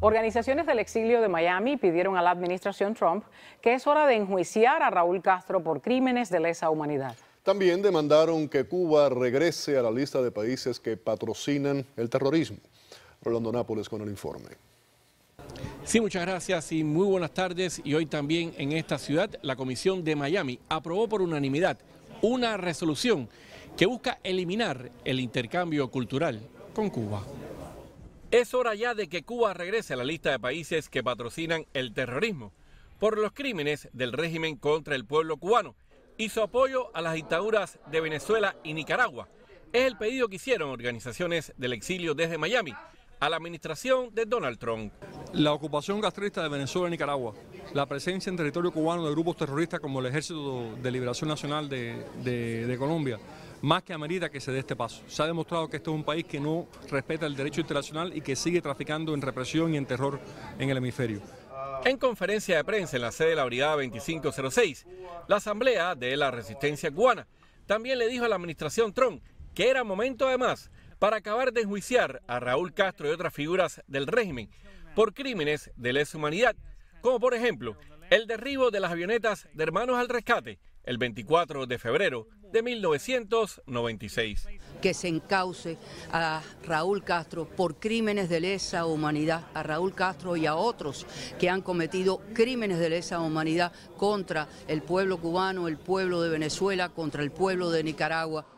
Organizaciones del exilio de Miami pidieron a la administración Trump que es hora de enjuiciar a Raúl Castro por crímenes de lesa humanidad. También demandaron que Cuba regrese a la lista de países que patrocinan el terrorismo. Rolando Nápoles con el informe. Sí, muchas gracias y muy buenas tardes. Y hoy también en esta ciudad, la Comisión de Miami aprobó por unanimidad una resolución que busca eliminar el intercambio cultural con Cuba. Es hora ya de que Cuba regrese a la lista de países que patrocinan el terrorismo por los crímenes del régimen contra el pueblo cubano y su apoyo a las dictaduras de Venezuela y Nicaragua. Es el pedido que hicieron organizaciones del exilio desde Miami a la administración de Donald Trump. La ocupación gastrista de Venezuela y Nicaragua, la presencia en territorio cubano de grupos terroristas como el Ejército de Liberación Nacional de, de Colombia, más que amerita que se dé este paso. Se ha demostrado que este es un país que no respeta el derecho internacional y que sigue traficando en represión y en terror en el hemisferio. En conferencia de prensa en la sede de la Brigada 2506, la Asamblea de la Resistencia Cubana también le dijo a la administración Trump que era momento además para acabar de enjuiciar a Raúl Castro y otras figuras del régimen por crímenes de lesa humanidad, como por ejemplo el derribo de las avionetas de Hermanos al Rescate el 24 de febrero de 1996. Que se encauce a Raúl Castro por crímenes de lesa humanidad, a Raúl Castro y a otros que han cometido crímenes de lesa humanidad contra el pueblo cubano, el pueblo de Venezuela, contra el pueblo de Nicaragua.